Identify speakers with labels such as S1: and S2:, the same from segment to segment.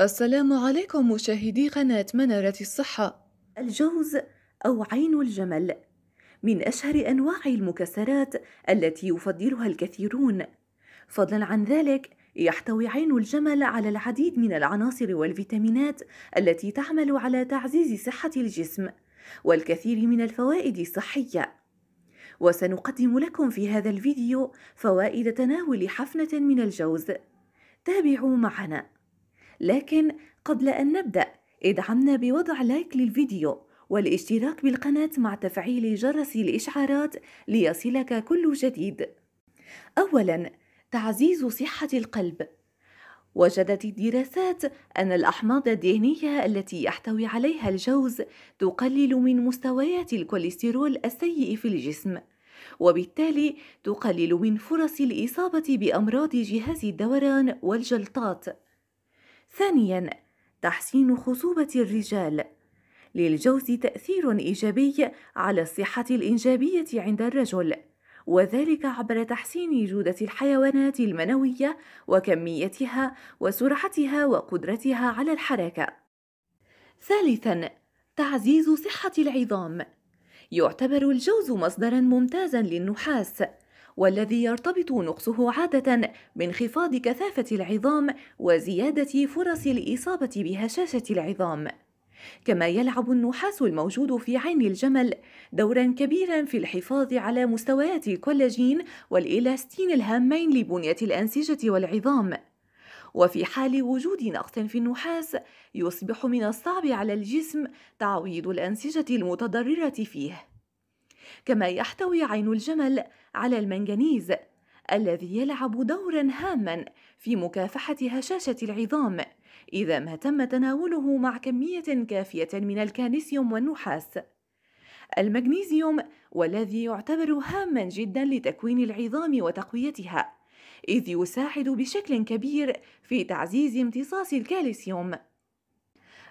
S1: السلام عليكم مشاهدي قناة منارة الصحة الجوز أو عين الجمل من أشهر أنواع المكسرات التي يفضلها الكثيرون فضلا عن ذلك يحتوي عين الجمل على العديد من العناصر والفيتامينات التي تعمل على تعزيز صحة الجسم والكثير من الفوائد الصحية وسنقدم لكم في هذا الفيديو فوائد تناول حفنة من الجوز تابعوا معنا لكن قبل أن نبدأ ادعمنا بوضع لايك للفيديو والاشتراك بالقناة مع تفعيل جرس الإشعارات ليصلك كل جديد أولا تعزيز صحة القلب وجدت الدراسات أن الأحماض الدهنية التي يحتوي عليها الجوز تقلل من مستويات الكوليسترول السيء في الجسم وبالتالي تقلل من فرص الإصابة بأمراض جهاز الدوران والجلطات ثانيا تحسين خصوبة الرجال للجوز تأثير إيجابي على الصحة الإنجابية عند الرجل وذلك عبر تحسين جودة الحيوانات المنوية وكميتها وسرعتها وقدرتها على الحركة. ثالثاً: تعزيز صحة العظام. يعتبر الجوز مصدرًا ممتازًا للنحاس، والذي يرتبط نقصه عادة بانخفاض كثافة العظام وزيادة فرص الإصابة بهشاشة العظام. كما يلعب النحاس الموجود في عين الجمل دورا كبيرا في الحفاظ على مستويات الكولاجين والإلاستين الهامين لبنية الأنسجة والعظام. وفي حال وجود نقص في النحاس يصبح من الصعب على الجسم تعويض الأنسجة المتضررة فيه كما يحتوي عين الجمل على المنغنيز الذي يلعب دورا هاما في مكافحة هشاشة العظام إذا ما تم تناوله مع كمية كافية من الكالسيوم والنحاس. المغنيسيوم والذي يعتبر هاما جدا لتكوين العظام وتقويتها، إذ يساعد بشكل كبير في تعزيز امتصاص الكالسيوم.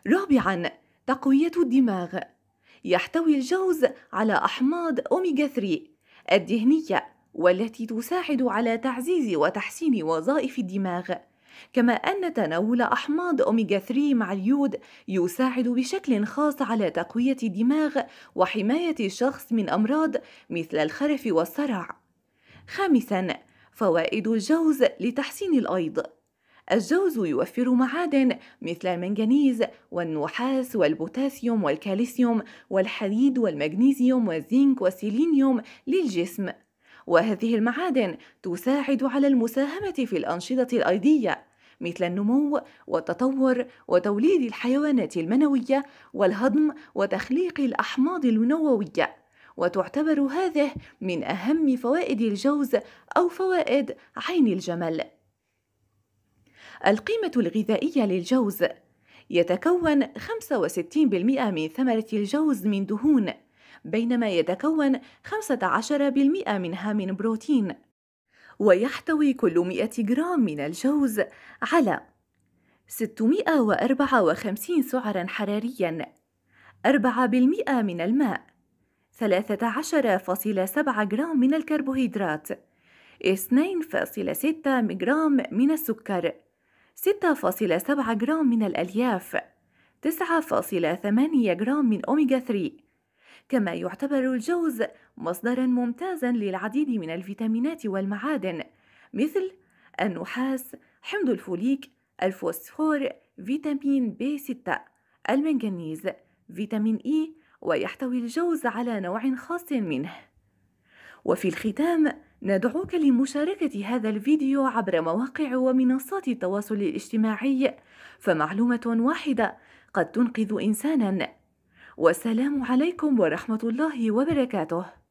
S1: رابعاً تقوية الدماغ يحتوي الجوز على أحماض أوميغا 3 الدهنية والتي تساعد على تعزيز وتحسين وظائف الدماغ كما أن تناول أحماض أوميغا 3 مع اليود يساعد بشكل خاص على تقوية الدماغ وحماية الشخص من أمراض مثل الخرف والصرع. خامساً فوائد الجوز لتحسين الأيض الجوز يوفر معادن مثل المنغنيز والنحاس والبوتاسيوم والكالسيوم والحديد والمغنيسيوم والزنك والسيلينيوم للجسم وهذه المعادن تساعد على المساهمة في الأنشطة الأيضية مثل النمو والتطور وتوليد الحيوانات المنوية والهضم وتخليق الأحماض النووية وتعتبر هذه من أهم فوائد الجوز أو فوائد عين الجمل القيمة الغذائية للجوز يتكون 65% من ثمرة الجوز من دهون بينما يتكون 15% منها من بروتين ويحتوي كل 100 جرام من الجوز على 654 سعرا حراريا 4% من الماء 13.7 جرام من الكربوهيدرات 2.6 جرام من السكر 6.7 جرام من الألياف 9.8 جرام من أوميجا 3 كما يعتبر الجوز مصدرا ممتازا للعديد من الفيتامينات والمعادن مثل النحاس حمض الفوليك الفوسفور فيتامين ب 6 المنغنيز فيتامين اي ويحتوي الجوز على نوع خاص منه وفي الختام ندعوك لمشاركة هذا الفيديو عبر مواقع ومنصات التواصل الاجتماعي فمعلومة واحدة قد تنقذ إنسانا والسلام عليكم ورحمة الله وبركاته